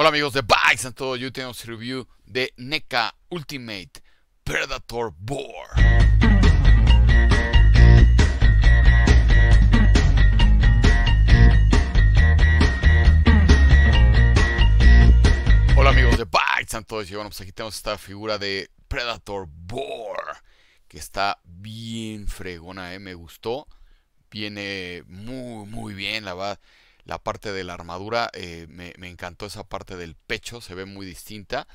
Hola amigos de en todo yo tenemos review de NECA Ultimate Predator Boar. Hola amigos de and todos y bueno, pues aquí tenemos esta figura de Predator Boar que está bien fregona, eh. me gustó. Viene muy muy bien, la verdad la parte de la armadura, eh, me, encantó esa parte del pecho, se ve muy distinta.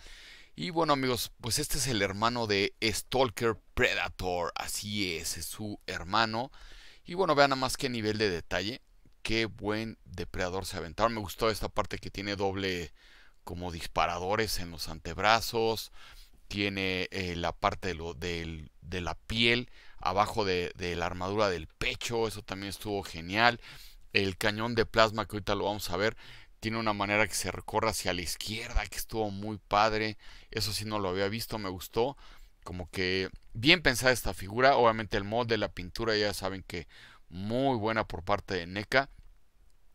Y bueno amigos, pues este es el hermano de Stalker Predator, así es, es su hermano. Y bueno, vean nada más qué nivel de detalle, qué buen depredador se aventaron. Me gustó esta parte que tiene doble como disparadores en los antebrazos, tiene eh, la parte de, lo, la piel abajo de, de la armadura del pecho, eso también estuvo genial el cañón de plasma que ahorita lo vamos a ver tiene una manera que se recorre hacia la izquierda que estuvo muy padre eso sí no lo había visto me gustó como que bien pensada esta figura obviamente el mod de la pintura ya saben que muy buena por parte de NECA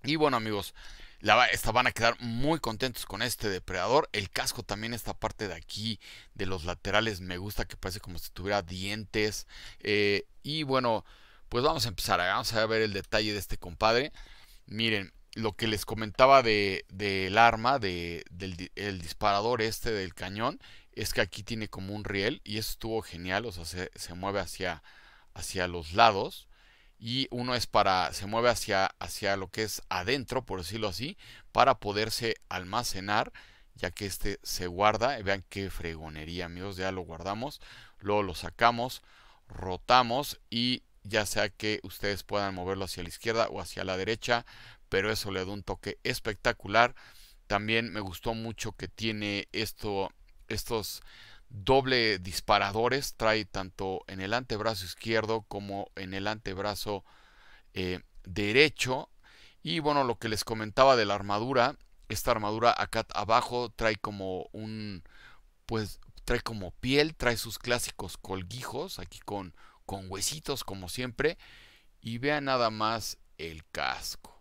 y bueno amigos la, esta, van a quedar muy contentos con este depredador. El casco también, esta parte de aquí, de los laterales, me gusta que parece como si tuviera dientes. Eh, y bueno, pues vamos a empezar, vamos a ver el detalle de este compadre. Miren, lo que les comentaba del arma, de, del el disparador este del cañón, es que aquí tiene como un riel y eso estuvo genial, o sea, se, mueve hacia, hacia los lados y uno es para, se mueve hacia, hacia lo que es adentro, por decirlo así, para poderse almacenar, ya que este se guarda, vean qué fregonería amigos, ya lo guardamos, luego lo sacamos, rotamos y ya sea que ustedes puedan moverlo hacia la izquierda o hacia la derecha, pero eso le da un toque espectacular. También me gustó mucho que tiene esto, estos doble disparadores, trae tanto en el antebrazo izquierdo como en el antebrazo eh, derecho. Y bueno, lo que les comentaba de la armadura, esta armadura acá abajo trae como un, pues trae como piel, trae sus clásicos colguijos, aquí con con huesitos como siempre. Y vean nada más el casco.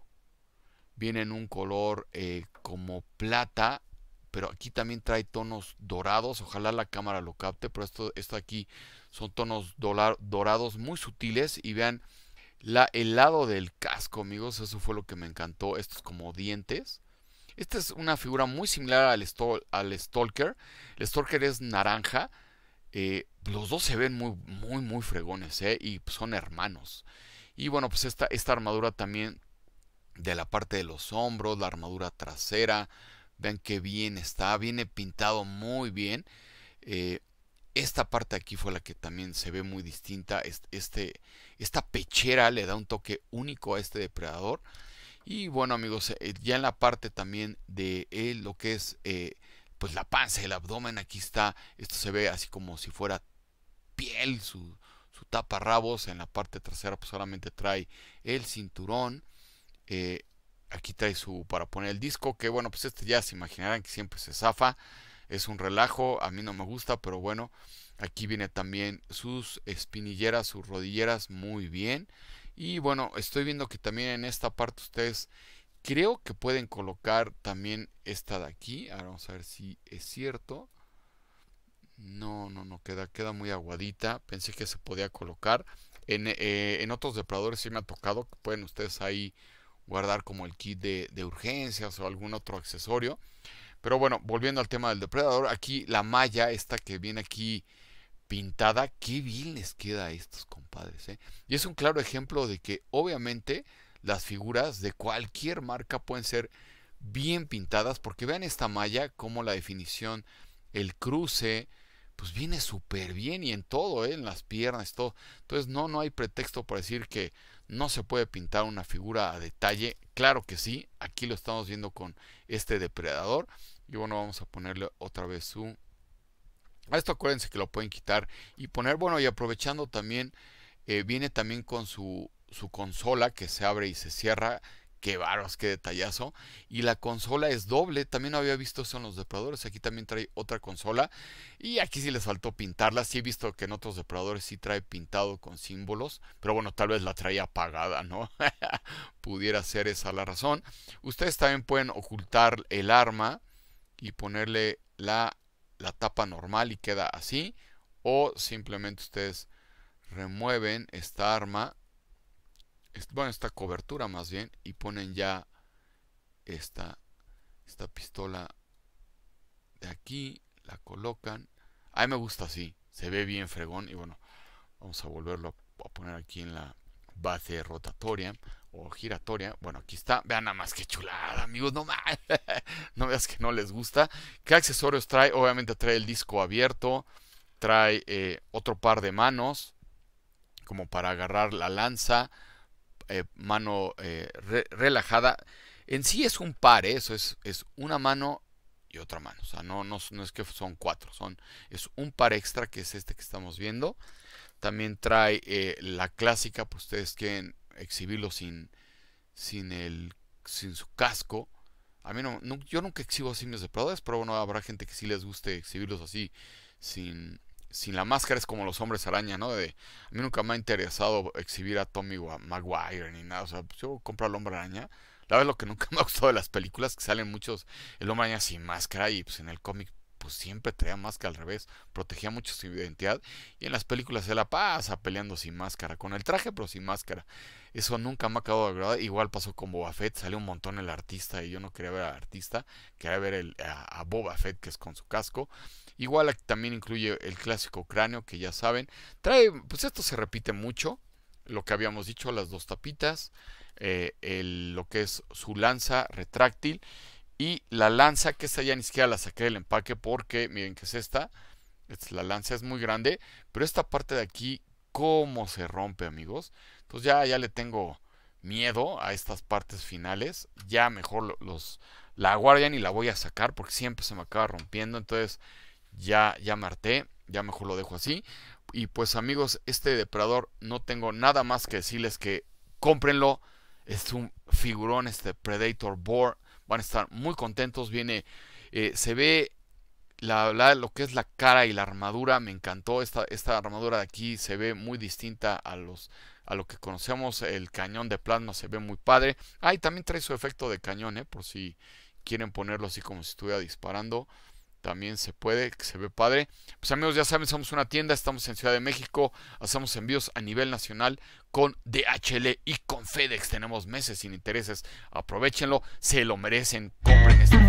Viene en un color eh, como plata, pero aquí también trae tonos dorados. Ojalá la cámara lo capte, pero esto, esto aquí son tonos dorados muy sutiles. Y vean la, el lado del casco, amigos. Eso fue lo que me encantó. Estos como dientes. Esta es una figura muy similar al, al Stalker. El Stalker es naranja eh, los dos se ven muy, muy, muy fregones, eh, Y son hermanos. Y bueno, pues esta, esta armadura también de la parte de los hombros, la armadura trasera. Vean qué bien está, viene pintado muy bien. Eh, esta parte aquí fue la que también se ve muy distinta. Este, esta pechera le da un toque único a este depredador. Y bueno amigos, ya en la parte también de lo que es pues la panza, el abdomen, aquí está, esto se ve así como si fuera piel, su, su rabos, en la parte trasera pues solamente trae el cinturón, eh, aquí trae su para poner el disco, que bueno, pues este ya se imaginarán que siempre se zafa, es un relajo, a mí no me gusta, pero bueno, aquí viene también sus espinilleras, sus rodilleras, muy bien. Y bueno, estoy viendo que también en esta parte ustedes Creo que pueden colocar también esta de aquí. Ahora vamos a ver si es cierto. No, no, no, queda, queda muy aguadita. Pensé que se podía colocar. En, eh, otros depredadores sí me ha tocado. Pueden ustedes ahí guardar como el kit de, urgencias o algún otro accesorio. Pero bueno, volviendo al tema del depredador, aquí la malla, esta que viene aquí pintada, qué bien les queda a estos compadres. ¿eh? Y es un claro ejemplo de que obviamente las figuras de cualquier marca pueden ser bien pintadas porque vean esta malla como la definición el cruce pues viene súper bien y en todo ¿eh? en las piernas todo entonces no no hay pretexto para decir que no se puede pintar una figura a detalle claro que sí aquí lo estamos viendo con este depredador y bueno vamos a ponerle otra vez su a esto acuérdense que lo pueden quitar y poner bueno y aprovechando también eh, viene también con su su consola que se abre y se cierra. Qué varos, qué detallazo. Y la consola es doble. También había visto eso en los depredadores. Aquí también trae otra consola. Y aquí sí les faltó pintarla. Sí he visto que en otros depredadores sí trae pintado con símbolos. Pero bueno, tal vez la traía apagada, ¿no? Pudiera ser esa la razón. Ustedes también pueden ocultar el arma y ponerle la, la tapa normal y queda así. O simplemente ustedes remueven esta arma bueno, esta cobertura más bien, y ponen ya esta, esta pistola de aquí, la colocan. A mí me gusta así, se ve bien fregón y bueno, vamos a volverlo a poner aquí en la base rotatoria o giratoria. Bueno, aquí está. Vean nada más que chulada, amigos. No más. no veas que no les gusta. ¿Qué accesorios trae? Obviamente trae el disco abierto. Trae eh, otro par de manos. Como para agarrar la lanza. Eh, mano eh, relajada, en sí es un par, ¿eh? eso es, es una mano y otra mano. O sea, no, no, no, es que son cuatro, son, es un par extra que es este que estamos viendo. También trae la clásica, pues ustedes quieren exhibirlo sin, sin, el, sin su casco. A mí no, yo nunca exhibo Simios de pruebas pero bueno, habrá gente que sí les guste exhibirlos así, sin, sin la máscara es como los hombres araña, ¿no? De, a mí nunca me ha interesado exhibir a Tommy Maguire ni nada. O sea, yo compro al hombre araña. La verdad, lo que nunca me ha gustado de las películas que salen muchos, el hombre araña sin máscara y pues en el cómic pues siempre traía máscara al revés, protegía mucho su identidad y en las películas se la pasa peleando sin máscara, con el traje pero sin máscara. Eso nunca me ha acabado de agradar. Igual pasó con Boba Fett, salió un montón el artista y yo no quería ver al artista, quería ver a Boba Fett que es con su casco. Igual aquí también incluye el clásico cráneo, que ya saben. Trae, pues esto se repite mucho, lo que habíamos dicho, las dos tapitas, eh, lo que es su lanza retráctil y la lanza, que esta ya ni siquiera la saqué del empaque porque miren que es esta. La lanza es muy grande, pero esta parte de aquí, ¿cómo se rompe, amigos? Entonces ya, ya le tengo miedo a estas partes finales. Ya mejor los la Guardian y la voy a sacar porque siempre se me acaba rompiendo. Entonces ya, ya marté, ya mejor lo dejo así. Y pues amigos, este depredador no tengo nada más que decirles que cómprenlo. Es un figurón este Predator Board. Van a estar muy contentos. Viene, eh, se ve la, lo que es la cara y la armadura. Me encantó esta, esta armadura de aquí. Se ve muy distinta a los a lo que conocemos el cañón de plasma se ve muy padre. Ah, y también trae su efecto de cañón, eh, por si quieren ponerlo así como si estuviera disparando también se puede, que se ve padre. Pues amigos, ya saben, somos una tienda, estamos en Ciudad de México, hacemos envíos a nivel nacional con DHL y con FedEx. Tenemos meses sin intereses, aprovechenlo, se lo merecen, compren este.